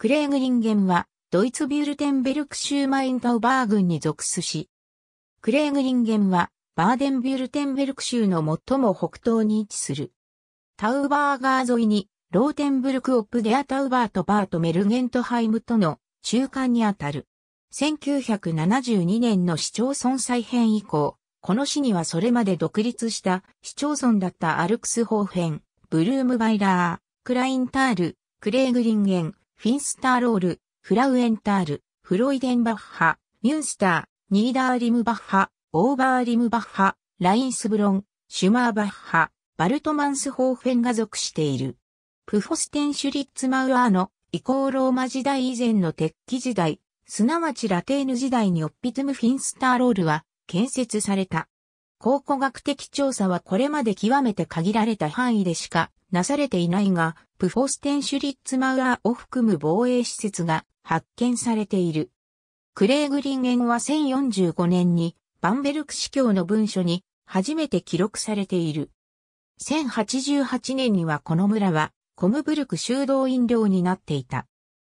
クレーグリンゲンは、ドイツビュルテンベルク州マインタウバーグに属すし、クレーグリンゲンは、バーデンビュルテンベルク州の最も北東に位置する。タウバーガー沿いに、ローテンブルクオップデアタウバーとバートメルゲントハイムとの中間にあたる。1972年の市町村再編以降、この市にはそれまで独立した市町村だったアルクス方編、ブルームバイラー、クラインタール、クレーグリンゲン、フィンスターロール、フラウエンタール、フロイデンバッハ、ミュンスター、ニーダーリムバッハ、オーバーリムバッハ、ラインスブロン、シュマーバッハ、バルトマンスホーフェンが属している。プフォステンシュリッツマウアーのール・ローマ時代以前の鉄器時代、すなわちラテーヌ時代にオッピトムフィンスターロールは建設された。考古学的調査はこれまで極めて限られた範囲でしかなされていないが、プフォステンシュリッツマウアーを含む防衛施設が発見されている。クレーグリンゲンは1045年にバンベルク司教の文書に初めて記録されている。1088年にはこの村はコムブルク修道院領になっていた。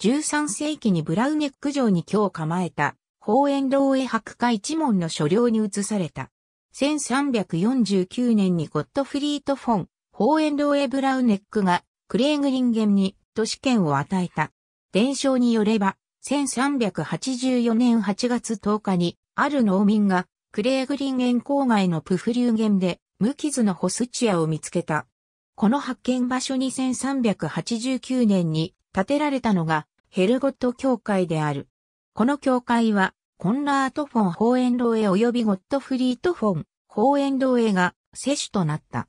13世紀にブラウネック城に今日構えた法円老衛博家一門の所領に移された。1349年にゴットフリート・フォン、法円老エ・ブラウネックがクレーグリンゲンに都市圏を与えた。伝承によれば、1384年8月10日に、ある農民が、クレーグリンゲン郊外のプフリューゲンで、無傷のホスチアを見つけた。この発見場所に1389年に建てられたのが、ヘルゴット教会である。この教会は、コンラート・フォン・ホーエンローエ及びゴットフリート・フォン・ホーエンローエが、接種となった。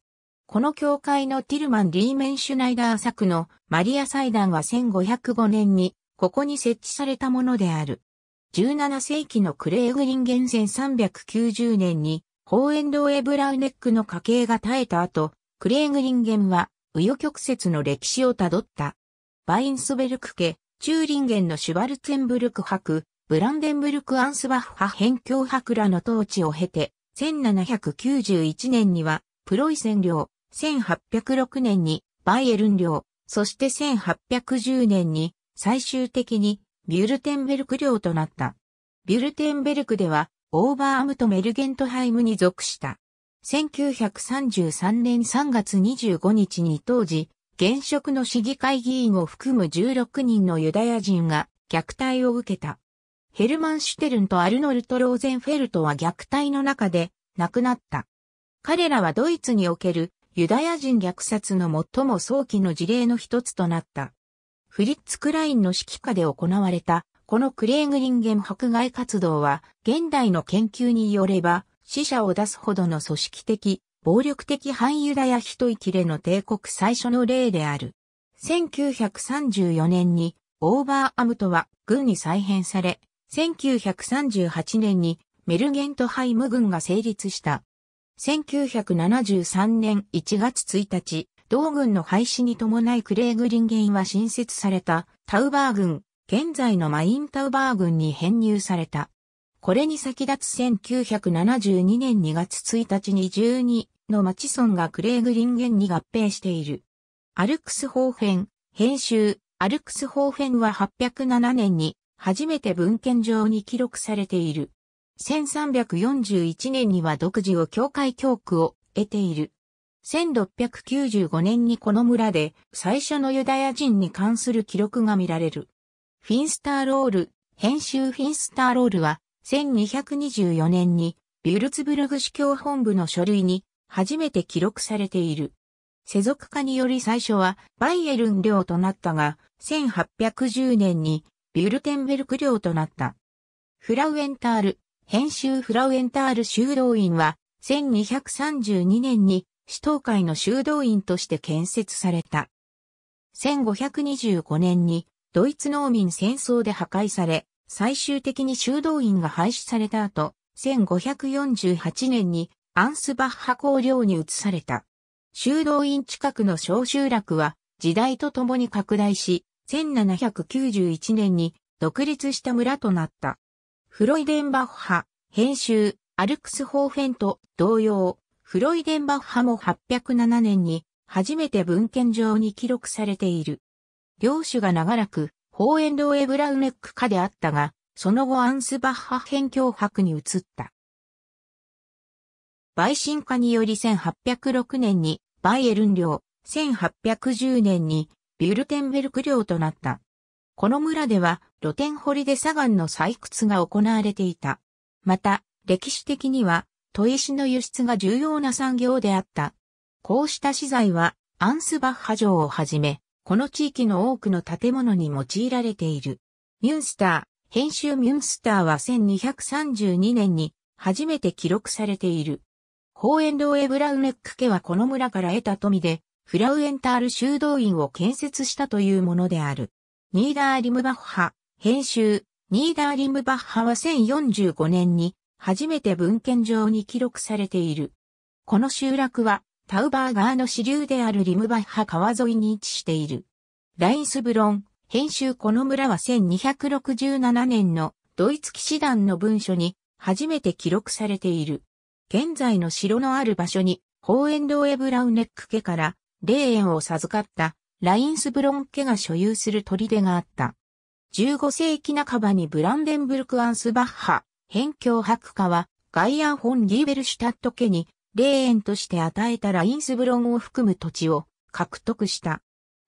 この教会のティルマン・リーメンシュナイダー作のマリア祭壇は1505年にここに設置されたものである。17世紀のクレーグリンゲン1390年にホーエンド・エ・ブラウネックの家系が絶えた後、クレーグリンゲンは右与曲折の歴史をたどった。バインスベルク家、チューリンゲンのシュバルツェンブルク博、ブランデンブルク・アンスバッフ派辺境博らの統治を経て、1791年にはプロイセン領、1806年にバイエルン領、そして1810年に最終的にビュルテンベルク領となった。ビュルテンベルクではオーバーアムとメルゲントハイムに属した。1933年3月25日に当時、現職の市議会議員を含む16人のユダヤ人が虐待を受けた。ヘルマン・シュテルンとアルノルト・ローゼンフェルトは虐待の中で亡くなった。彼らはドイツにおけるユダヤ人虐殺の最も早期の事例の一つとなった。フリッツ・クラインの指揮下で行われた、このクレーグリンゲン迫害活動は、現代の研究によれば、死者を出すほどの組織的、暴力的反ユダヤ人生きれの帝国最初の例である。1934年に、オーバーアムトは軍に再編され、1938年にメルゲントハイム軍が成立した。1973年1月1日、同軍の廃止に伴いクレーグリンゲインは新設されたタウバー軍、現在のマインタウバー軍に編入された。これに先立つ1972年2月1日に12の町村がクレーグリンゲンに合併している。アルクス方編、編集、アルクス方編は807年に初めて文献上に記録されている。1341年には独自を教会教区を得ている。1695年にこの村で最初のユダヤ人に関する記録が見られる。フィンスターロール、編集フィンスターロールは1224年にビュルツブルグ司教本部の書類に初めて記録されている。世俗化により最初はバイエルン領となったが、1810年にビュルテンベルク領となった。フラウエンタール、編集フラウエンタール修道院は、1232年に、首都会の修道院として建設された。1525年に、ドイツ農民戦争で破壊され、最終的に修道院が廃止された後、1548年にアンスバッハ公領に移された。修道院近くの小集落は時代とともに拡大し、1791年に独立した村となった。フロイデンバッハ、編集、アルクス・ホーフェンと同様、フロイデンバッハも807年に初めて文献上に記録されている。領主が長らく、ホーエンド・ウエ・ブラウネック家であったが、その後アンスバッハ編脅博に移った。陪信家により1806年にバイエルン領、1810年にビュルテンベルク領となった。この村では露天掘りで砂岩の採掘が行われていた。また、歴史的には、砥石の輸出が重要な産業であった。こうした資材は、アンスバッハ城をはじめ、この地域の多くの建物に用いられている。ミュンスター、編集ミュンスターは1232年に初めて記録されている。ホーエンドーエ・ブラウネック家はこの村から得た富で、フラウエンタール修道院を建設したというものである。ニーダー・リムバッハ、編集、ニーダーリムバッハは1045年に初めて文献上に記録されている。この集落はタウバー川の支流であるリムバッハ川沿いに位置している。ラインスブロン、編集この村は1267年のドイツ騎士団の文書に初めて記録されている。現在の城のある場所に、ホーエンドウエ・ブラウネック家から霊園を授かったラインスブロン家が所有する砦があった。15世紀半ばにブランデンブルク・アンスバッハ、辺境白化は、ガイア・ホン・ギーベルシュタット家に、霊園として与えたラインスブロンを含む土地を獲得した。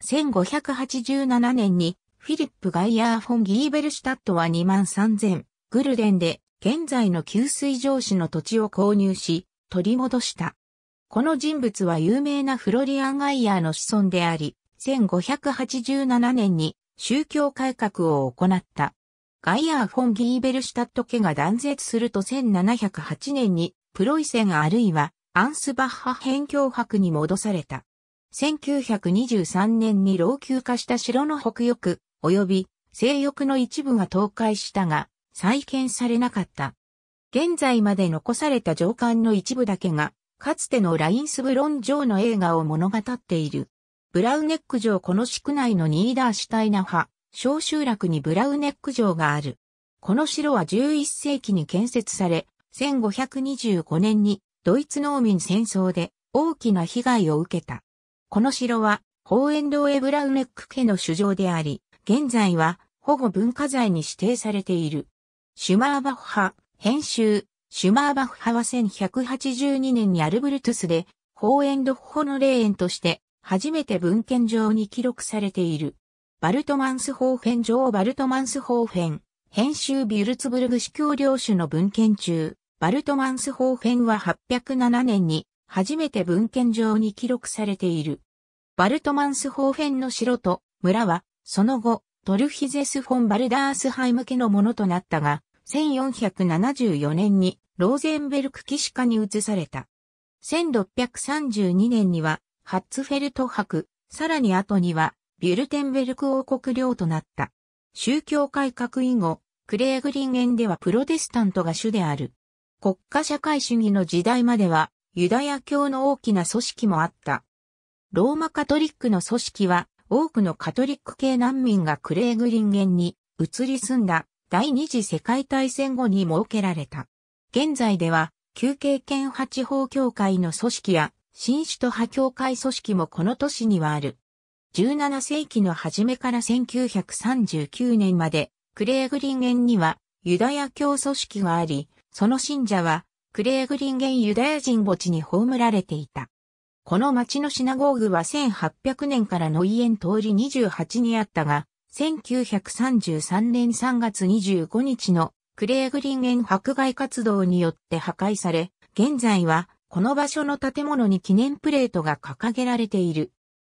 1587年に、フィリップ・ガイアー・フォン・ギーベルシュタットは2万3000グルデンで現在の給水上市の土地を購入し取り戻した。この人物は有名なフロリアン・ガイアーの子孫であり、1587年に宗教改革を行った。ガイアー・フォン・ギーベルシュタット家が断絶すると1708年にプロイセンあるいはアンスバッハ辺境博に戻された。1923年に老朽化した城の北翼及び西翼の一部が倒壊したが再建されなかった。現在まで残された城管の一部だけがかつてのラインスブロン城の映画を物語っている。ブラウネック城この宿内のニーダーシュタイナ派、小集落にブラウネック城がある。この城は11世紀に建設され、1525年にドイツ農民戦争で大きな被害を受けた。この城は、ホーエンドーエ・ブラウネック家の主城であり、現在は保護文化財に指定されている。シュマーバッハ、編集、シュマーバッハは1182年にアルブルトゥスで、ホーエンドッホの霊園として初めて文献上に記録されている。バルトマンスホーフェン上バルトマンスホーフェン、編集ビュルツブルグ司教領主の文献中、バルトマンスホーフェンは807年に初めて文献上に記録されている。バルトマンスホーフェンの城と村は、その後、トルヒゼス・フォン・バルダースハイ向けのものとなったが、1474年にローゼンベルク騎士下に移された。1632年にはハッツフェルト博、さらに後には、ビュルテンベルク王国領となった。宗教改革以後、クレーグリンゲンではプロテスタントが主である。国家社会主義の時代までは、ユダヤ教の大きな組織もあった。ローマカトリックの組織は、多くのカトリック系難民がクレーグリンゲンに移り住んだ第二次世界大戦後に設けられた。現在では、休憩権派地方協会の組織や新首都派教会組織もこの都市にはある。17世紀の初めから1939年まで、クレーグリンゲンにはユダヤ教組織があり、その信者はクレーグリンゲンユダヤ人墓地に葬られていた。この町のシナゴーグは1800年からノイエン通り28にあったが、1933年3月25日のクレーグリンゲン迫害活動によって破壊され、現在はこの場所の建物に記念プレートが掲げられている。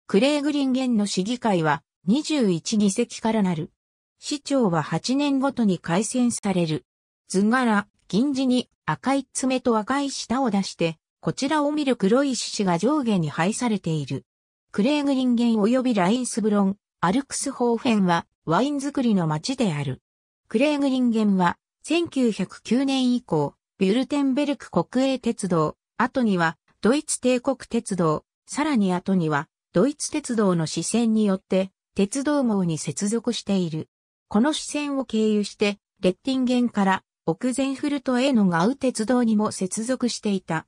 クレーグリンゲンの市議会は21議席からなる。市長は8年ごとに改選される。図柄、銀字に赤い爪と赤い舌を出して、こちらを見る黒い獅子が上下に配されている。クレーグリンゲン及びラインスブロン、アルクスホーフェンはワイン作りの町である。クレーグリンゲンは1909年以降、ビュルテンベルク国営鉄道、後にはドイツ帝国鉄道、さらに後にはドイツ鉄道の支線によって鉄道網に接続している。この支線を経由してレッティンゲンから奥前フルトへのガウ鉄道にも接続していた。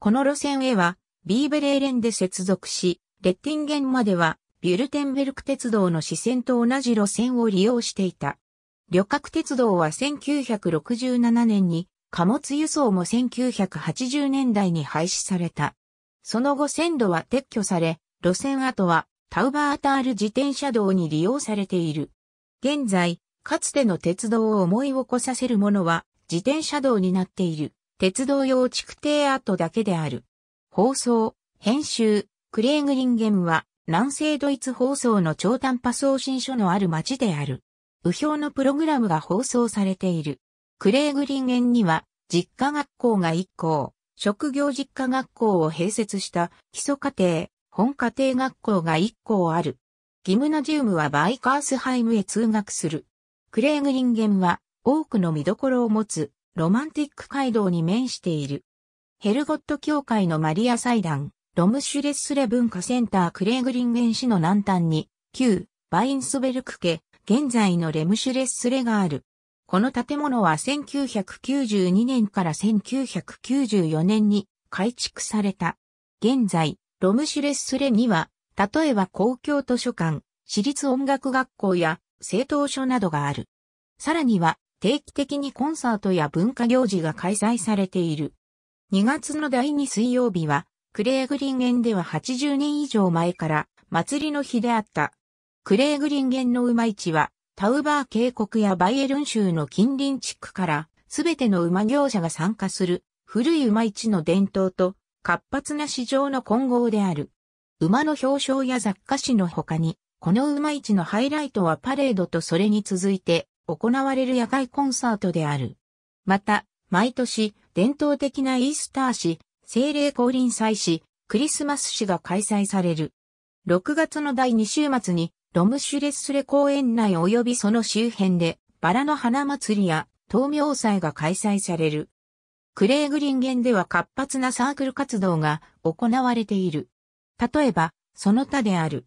この路線へはビーベレーレンで接続し、レッティンゲンまではビュルテンベルク鉄道の支線と同じ路線を利用していた。旅客鉄道は1967年に貨物輸送も1980年代に廃止された。その後線路は撤去され、路線跡はタウバータール自転車道に利用されている。現在、かつての鉄道を思い起こさせるものは自転車道になっている鉄道用築堤跡だけである。放送、編集、クレーグリンゲムは南西ドイツ放送の超短波送信所のある町である。右表のプログラムが放送されている。クレーグリン園には、実家学校が1校、職業実家学校を併設した基礎家庭、本家庭学校が1校ある。ギムナジウムはバイカースハイムへ通学する。クレーグリンゲンは多くの見どころを持つロマンティック街道に面している。ヘルゴット教会のマリア祭壇、ロムシュレスレ文化センタークレーグリンゲン市の南端に、旧バインスベルク家、現在のレムシュレスレがある。この建物は1992年から1994年に改築された。現在、ロムシュレッスレには、例えば公共図書館、私立音楽学校や政党書などがある。さらには、定期的にコンサートや文化行事が開催されている。2月の第2水曜日は、クレーグリンゲンでは80年以上前から祭りの日であった。クレーグリンゲンの馬市は、タウバー渓谷やバイエルン州の近隣地区から、すべての馬業者が参加する、古い馬市の伝統と、活発な市場の混合である。馬の表彰や雑貨市の他に、この馬市のハイライトはパレードとそれに続いて、行われる野外コンサートである。また、毎年、伝統的なイースター市、精霊降臨祭市、クリスマス市が開催される。6月の第2週末にロムシュレッスレ公園内及びその周辺で、バラの花祭りや、闘苗祭が開催される。クレーグリンゲンでは活発なサークル活動が行われている。例えば、その他である。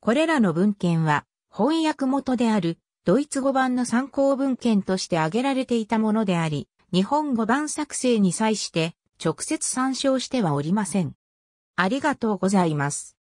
これらの文献は、翻訳元である、ドイツ語版の参考文献として挙げられていたものであり、日本語版作成に際して、直接参照してはおりません。ありがとうございます。